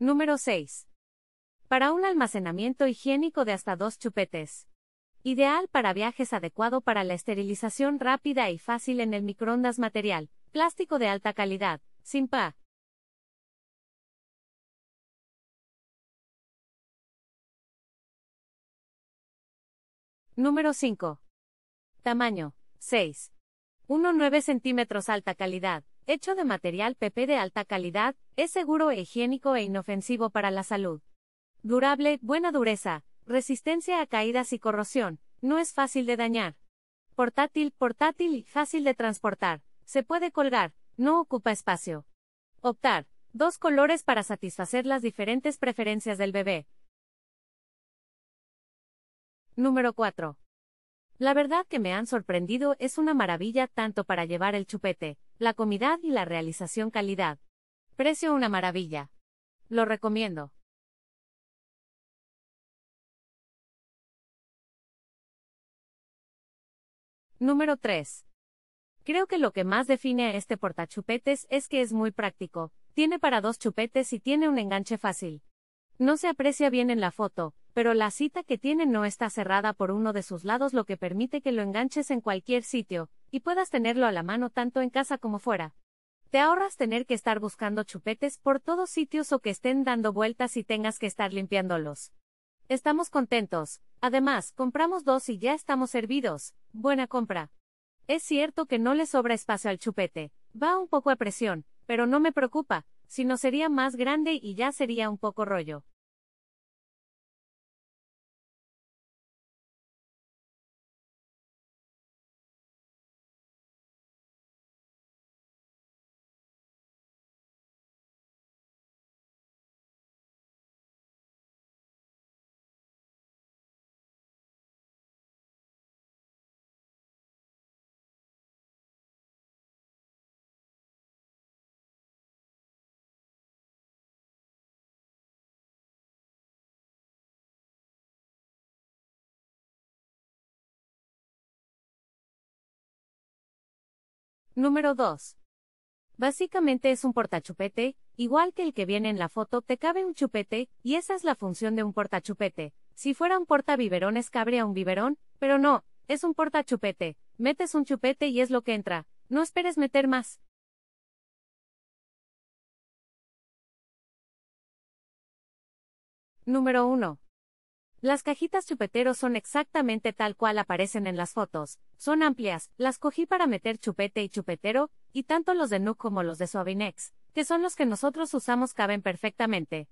Número 6. Para un almacenamiento higiénico de hasta dos chupetes. Ideal para viajes adecuado para la esterilización rápida y fácil en el microondas material, plástico de alta calidad, sin PA. Número 5. Tamaño, 6. 1,9 centímetros alta calidad, hecho de material PP de alta calidad, es seguro higiénico e inofensivo para la salud. Durable, buena dureza, resistencia a caídas y corrosión, no es fácil de dañar. Portátil, portátil y fácil de transportar, se puede colgar, no ocupa espacio. Optar, dos colores para satisfacer las diferentes preferencias del bebé. Número 4. La verdad que me han sorprendido es una maravilla tanto para llevar el chupete, la comida y la realización calidad. Precio una maravilla. Lo recomiendo. Número 3. Creo que lo que más define a este portachupetes es que es muy práctico, tiene para dos chupetes y tiene un enganche fácil. No se aprecia bien en la foto, pero la cita que tiene no está cerrada por uno de sus lados lo que permite que lo enganches en cualquier sitio, y puedas tenerlo a la mano tanto en casa como fuera. Te ahorras tener que estar buscando chupetes por todos sitios o que estén dando vueltas y tengas que estar limpiándolos. Estamos contentos. Además, compramos dos y ya estamos servidos. Buena compra. Es cierto que no le sobra espacio al chupete. Va un poco a presión, pero no me preocupa, si no sería más grande y ya sería un poco rollo. Número 2. Básicamente es un portachupete, igual que el que viene en la foto, te cabe un chupete, y esa es la función de un portachupete. Si fuera un cabre cabría un biberón, pero no, es un portachupete, metes un chupete y es lo que entra, no esperes meter más. Número 1. Las cajitas chupeteros son exactamente tal cual aparecen en las fotos, son amplias, las cogí para meter chupete y chupetero, y tanto los de Nuke como los de Suavinex, que son los que nosotros usamos caben perfectamente.